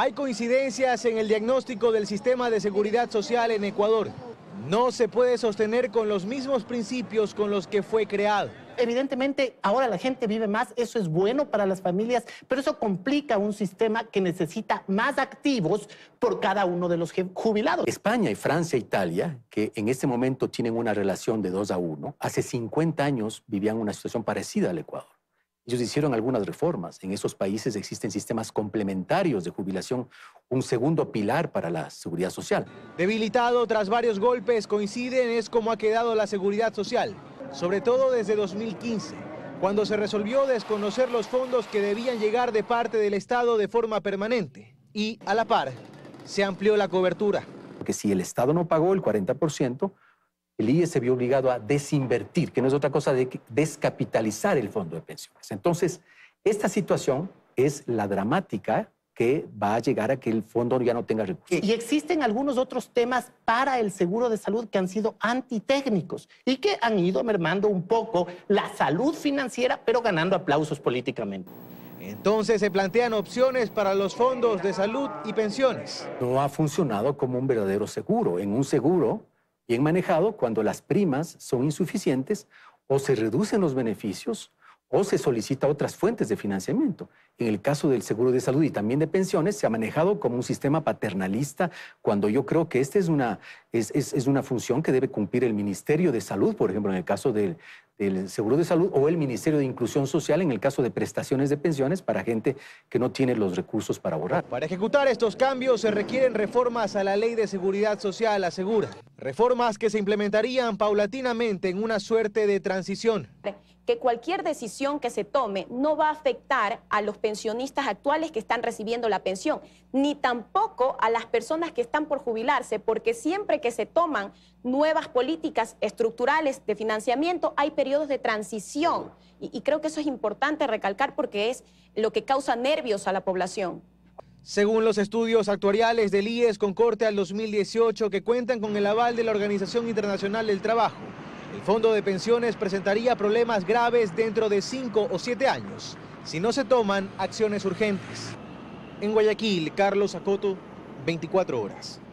Hay coincidencias en el diagnóstico del sistema de seguridad social en Ecuador. No se puede sostener con los mismos principios con los que fue creado. Evidentemente, ahora la gente vive más, eso es bueno para las familias, pero eso complica un sistema que necesita más activos por cada uno de los jubilados. España y Francia e Italia, que en este momento tienen una relación de 2 a 1, hace 50 años vivían una situación parecida al Ecuador. Ellos hicieron algunas reformas. En esos países existen sistemas complementarios de jubilación, un segundo pilar para la seguridad social. Debilitado tras varios golpes, coinciden es como ha quedado la seguridad social, sobre todo desde 2015, cuando se resolvió desconocer los fondos que debían llegar de parte del Estado de forma permanente. Y a la par, se amplió la cobertura. Porque si el Estado no pagó el 40%, el IE se vio obligado a desinvertir, que no es otra cosa de descapitalizar el fondo de pensiones. Entonces, esta situación es la dramática que va a llegar a que el fondo ya no tenga recursos. Y existen algunos otros temas para el seguro de salud que han sido antitécnicos y que han ido mermando un poco la salud financiera, pero ganando aplausos políticamente. Entonces se plantean opciones para los fondos de salud y pensiones. No ha funcionado como un verdadero seguro. En un seguro bien manejado cuando las primas son insuficientes o se reducen los beneficios o se solicita otras fuentes de financiamiento. En el caso del seguro de salud y también de pensiones, se ha manejado como un sistema paternalista, cuando yo creo que esta es una, es, es una función que debe cumplir el Ministerio de Salud, por ejemplo, en el caso del, el Seguro de Salud o el Ministerio de Inclusión Social en el caso de prestaciones de pensiones para gente que no tiene los recursos para borrar. Para ejecutar estos cambios se requieren reformas a la Ley de Seguridad Social, asegura. Reformas que se implementarían paulatinamente en una suerte de transición. Que cualquier decisión que se tome no va a afectar a los pensionistas actuales que están recibiendo la pensión, ni tampoco a las personas que están por jubilarse, porque siempre que se toman nuevas políticas estructurales de financiamiento hay periodos periodos de transición. Y, creo que eso es importante recalcar porque es lo que causa nervios a la población. Según los estudios actuariales del IES con corte al 2018 que cuentan con el aval de la Organización Internacional del Trabajo, el fondo de pensiones presentaría problemas graves dentro de cinco o siete años si no se toman acciones urgentes. En Guayaquil, Carlos Acoto, 24 horas.